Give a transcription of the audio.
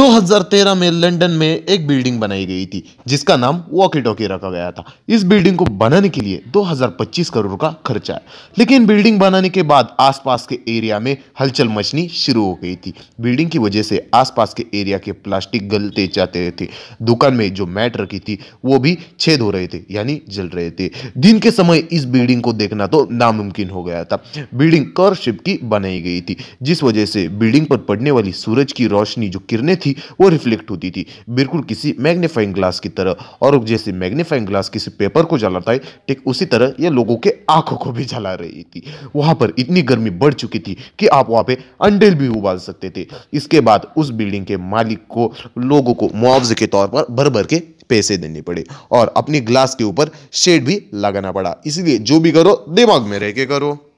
2013 में लंदन में एक बिल्डिंग बनाई गई थी जिसका नाम वॉकी टॉकी रखा गया था इस बिल्डिंग को बनाने के लिए 2025 करोड़ का खर्चा है लेकिन बिल्डिंग बनाने के बाद आसपास के एरिया में हलचल मचनी शुरू हो गई थी बिल्डिंग की वजह से आसपास के एरिया के प्लास्टिक गलते जाते थे दुकान में जो मैट रखी थी वो भी छेद हो रहे थे यानी जल रहे थे दिन के समय इस बिल्डिंग को देखना तो नामुमकिन हो गया था बिल्डिंग कर शिप की बनाई गई थी जिस वजह से बिल्डिंग पर पड़ने वाली सूरज की रोशनी जो किरने थी वो रिफ्लेक्ट होती थी बिल्कुल किसी मैग्नीफाइंग ग्लास की तरह और जैसे मैग्नीफाइंग ग्लास किसी पेपर को जलाता है ठीक उसी तरह ये लोगों के आंखों को भी जला रही थी वहां पर इतनी गर्मी बढ़ चुकी थी कि आप वहां पे अंडेल भी उबाल सकते थे इसके बाद उस बिल्डिंग के मालिक को लोगों को मुआवजे के तौर पर भर भर के पैसे देने पड़े और अपने ग्लास के ऊपर शेड भी लगाना पड़ा इसलिए जो भी करो दिमाग में रह के करो